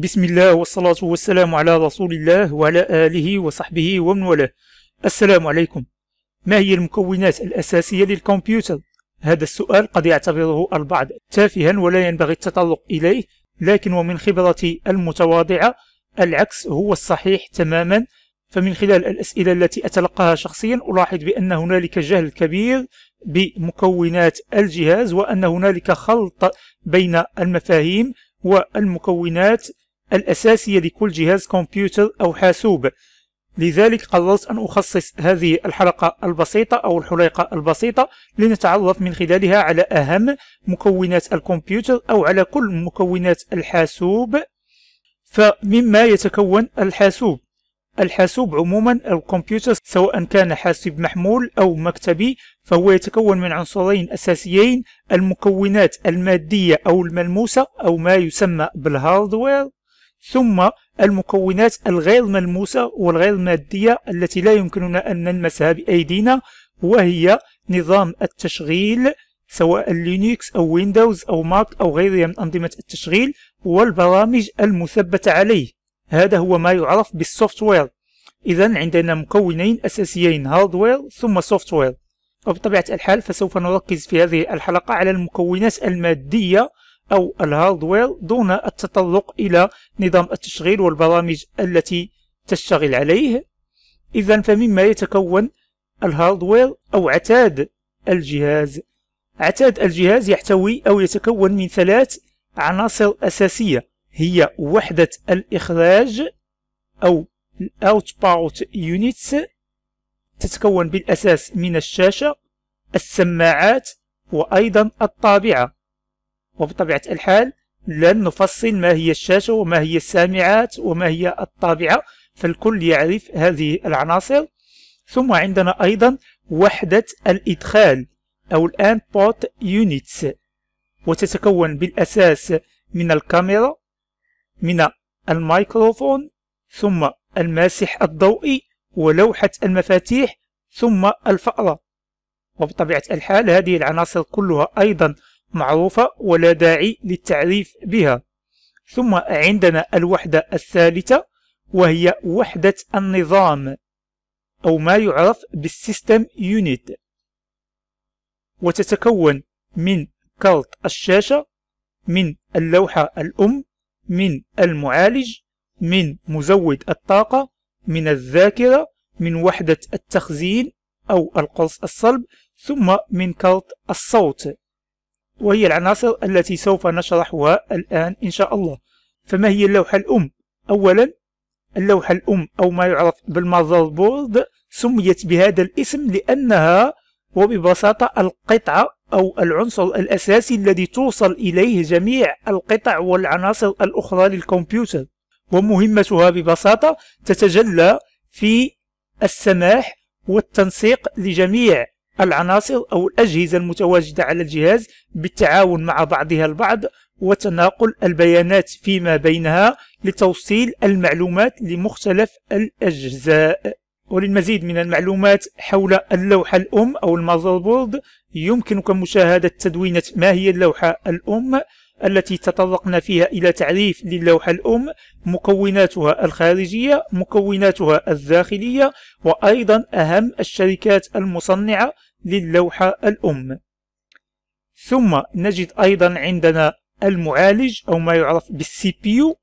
بسم الله والصلاة والسلام على رسول الله وعلى آله وصحبه ومن والاه السلام عليكم ما هي المكونات الأساسية للكمبيوتر؟ هذا السؤال قد يعتبره البعض تافها ولا ينبغي التطرق إليه لكن ومن خبرتي المتواضعة العكس هو الصحيح تماما فمن خلال الأسئلة التي أتلقاها شخصيا ألاحظ بأن هنالك جهل كبير بمكونات الجهاز وأن هنالك خلط بين المفاهيم والمكونات الأساسية لكل جهاز كمبيوتر أو حاسوب لذلك قررت أن أخصص هذه الحلقة البسيطة أو الحليقة البسيطة لنتعرف من خلالها على أهم مكونات الكمبيوتر أو على كل مكونات الحاسوب فمما يتكون الحاسوب الحاسوب عموما الكمبيوتر سواء كان حاسب محمول أو مكتبي فهو يتكون من عنصرين أساسيين المكونات المادية أو الملموسة أو ما يسمى بالهاردوير ثم المكونات الغير ملموسة والغير مادية التي لا يمكننا أن نلمسها بأيدينا وهي نظام التشغيل سواء لينكس أو ويندوز أو ماك أو غيرها من أنظمة التشغيل والبرامج المثبتة عليه هذا هو ما يعرف بالسوفتوير إذا عندنا مكونين أساسيين هاردوير ثم سوفتوير وبطبيعة الحال فسوف نركز في هذه الحلقة على المكونات المادية أو الهاردوير دون التطرق إلى نظام التشغيل والبرامج التي تشتغل عليه إذا فمما يتكون الهاردوير أو عتاد الجهاز عتاد الجهاز يحتوي أو يتكون من ثلاث عناصر أساسية هي وحدة الإخراج أو Output Units تتكون بالأساس من الشاشة السماعات وأيضا الطابعة وبطبيعة الحال لن نفصل ما هي الشاشة وما هي السامعات وما هي الطابعة فالكل يعرف هذه العناصر ثم عندنا أيضا وحدة الإدخال أو الآن بوت يونيتس وتتكون بالأساس من الكاميرا من الميكروفون ثم الماسح الضوئي ولوحة المفاتيح ثم الفأرة وبطبيعة الحال هذه العناصر كلها أيضا معروفة ولا داعي للتعريف بها ثم عندنا الوحدة الثالثة وهي وحدة النظام أو ما يعرف بالسيستم يونيت وتتكون من كارت الشاشة من اللوحة الأم من المعالج من مزود الطاقة من الذاكرة من وحدة التخزين أو القرص الصلب ثم من كارت الصوت وهي العناصر التي سوف نشرحها الآن إن شاء الله فما هي اللوحة الأم؟ أولا اللوحة الأم أو ما يعرف بالماذر بورد سميت بهذا الاسم لأنها وببساطة القطعة أو العنصر الأساسي الذي توصل إليه جميع القطع والعناصر الأخرى للكمبيوتر ومهمتها ببساطة تتجلى في السماح والتنسيق لجميع العناصر أو الأجهزة المتواجدة على الجهاز بالتعاون مع بعضها البعض وتناقل البيانات فيما بينها لتوصيل المعلومات لمختلف الأجزاء وللمزيد من المعلومات حول اللوحة الأم أو المذربورد يمكنك مشاهدة تدوينة ما هي اللوحة الأم التي تطرقنا فيها إلى تعريف للوحة الأم مكوناتها الخارجية مكوناتها الداخلية وأيضا أهم الشركات المصنعة للوحة الأم ثم نجد أيضا عندنا المعالج أو ما يعرف بالسي بي يو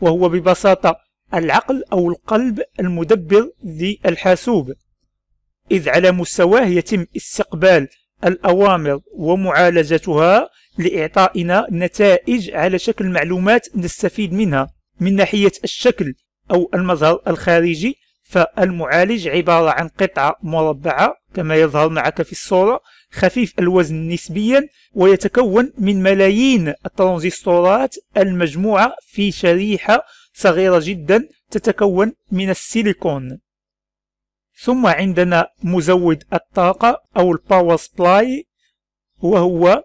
وهو ببساطة العقل أو القلب المدبر للحاسوب إذ على مستواه يتم استقبال الأوامر ومعالجتها لإعطائنا نتائج على شكل معلومات نستفيد منها من ناحية الشكل أو المظهر الخارجي فالمعالج عبارة عن قطعة مربعة كما يظهر معك في الصورة خفيف الوزن نسبيا ويتكون من ملايين الترانزستورات المجموعة في شريحة صغيرة جدا تتكون من السيليكون ثم عندنا مزود الطاقة أو الباور سبلاي وهو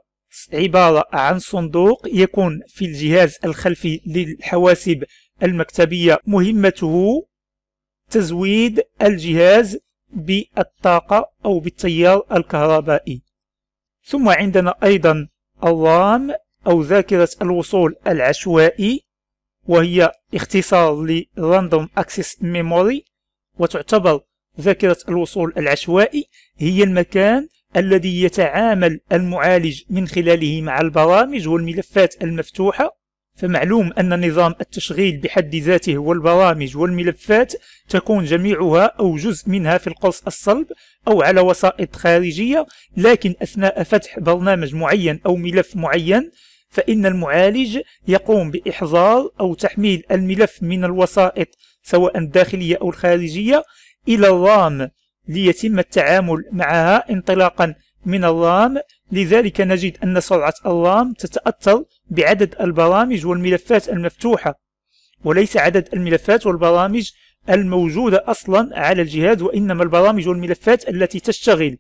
عبارة عن صندوق يكون في الجهاز الخلفي للحواسب المكتبية مهمته تزويد الجهاز بالطاقة أو بالتيار الكهربائي ثم عندنا أيضا الرام أو ذاكرة الوصول العشوائي وهي اختصار لـ Random Access Memory وتعتبر ذاكرة الوصول العشوائي هي المكان الذي يتعامل المعالج من خلاله مع البرامج والملفات المفتوحة فمعلوم أن نظام التشغيل بحد ذاته والبرامج والملفات تكون جميعها أو جزء منها في القوس الصلب أو على وسائط خارجية لكن أثناء فتح برنامج معين أو ملف معين فإن المعالج يقوم بإحضار أو تحميل الملف من الوسائط سواء الداخلية أو الخارجية إلى الرام ليتم التعامل معها انطلاقا من الرام لذلك نجد أن سرعة الرام تتأثر بعدد البرامج والملفات المفتوحة وليس عدد الملفات والبرامج الموجودة أصلا على الجهاز وإنما البرامج والملفات التي تشتغل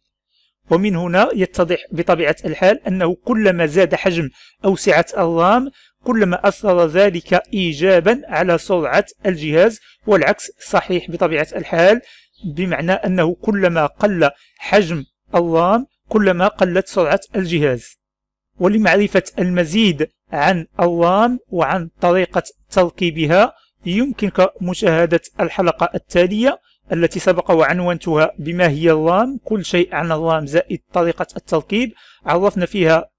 ومن هنا يتضح بطبيعة الحال أنه كلما زاد حجم أو سعة الرام كلما أثر ذلك إيجابا على سرعة الجهاز والعكس صحيح بطبيعة الحال بمعنى أنه كلما قل حجم الرام كلما قلت سرعة الجهاز ولمعرفة المزيد عن الرام وعن طريقة تركيبها يمكنك مشاهدة الحلقة التالية التي سبق وعنونتها بما هي الرام كل شيء عن الرام زائد طريقة التركيب عرفنا فيها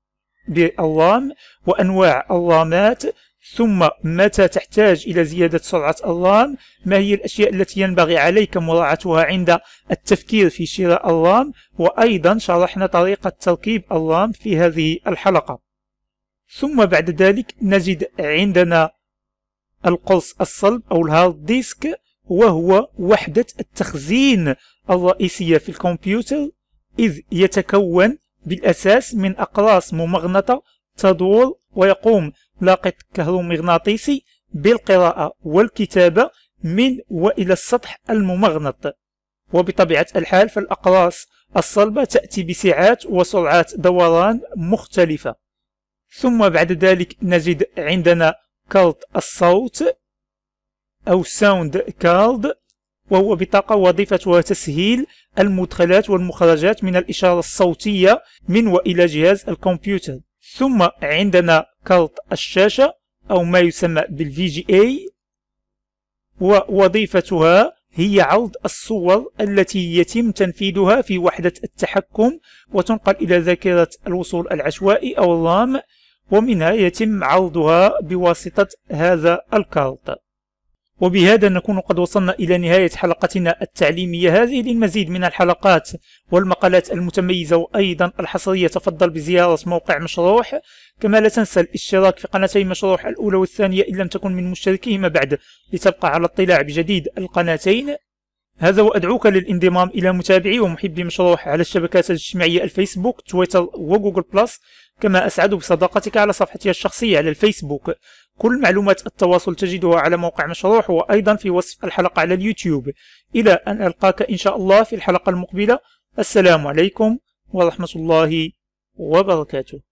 بالرام وأنواع الرامات ثم متى تحتاج إلى زيادة سرعة الرام؟ ما هي الأشياء التي ينبغي عليك مراعاتها عند التفكير في شراء الرام؟ وأيضا شرحنا طريقة تركيب الرام في هذه الحلقة ثم بعد ذلك نجد عندنا القرص الصلب أو الهارد ديسك وهو وحدة التخزين الرئيسية في الكمبيوتر إذ يتكون بالأساس من أقراص ممغنطة تدور ويقوم لاقط كهرومغناطيسي بالقراءة والكتابة من وإلى السطح الممغنط وبطبيعة الحال فالأقراص الصلبة تأتي بسعات وسرعات دوران مختلفة ثم بعد ذلك نجد عندنا كارد الصوت أو ساوند كارد وهو بطاقة وظيفتها تسهيل المدخلات والمخرجات من الإشارة الصوتية من وإلى جهاز الكمبيوتر ثم عندنا كارت الشاشة أو ما يسمى بالـ VGA ووظيفتها هي عرض الصور التي يتم تنفيذها في وحدة التحكم وتنقل إلى ذاكرة الوصول العشوائي أو الرام ومنها يتم عرضها بواسطة هذا الكارت وبهذا نكون قد وصلنا إلى نهاية حلقتنا التعليمية هذه للمزيد من الحلقات والمقالات المتميزة وأيضا الحصرية تفضل بزيارة موقع مشروح كما لا تنسى الاشتراك في قناتي مشروح الأولى والثانية إن لم تكن من مشتركيهما بعد لتبقى على اطلاع بجديد القناتين هذا وأدعوك للانضمام إلى متابعي ومحبي مشروح على الشبكات الاجتماعية الفيسبوك تويتر وجوجل بلس كما أسعد بصداقتك على صفحتي الشخصية على الفيسبوك كل معلومات التواصل تجدها على موقع مشروح وأيضا في وصف الحلقة على اليوتيوب إلى أن ألقاك إن شاء الله في الحلقة المقبلة السلام عليكم ورحمة الله وبركاته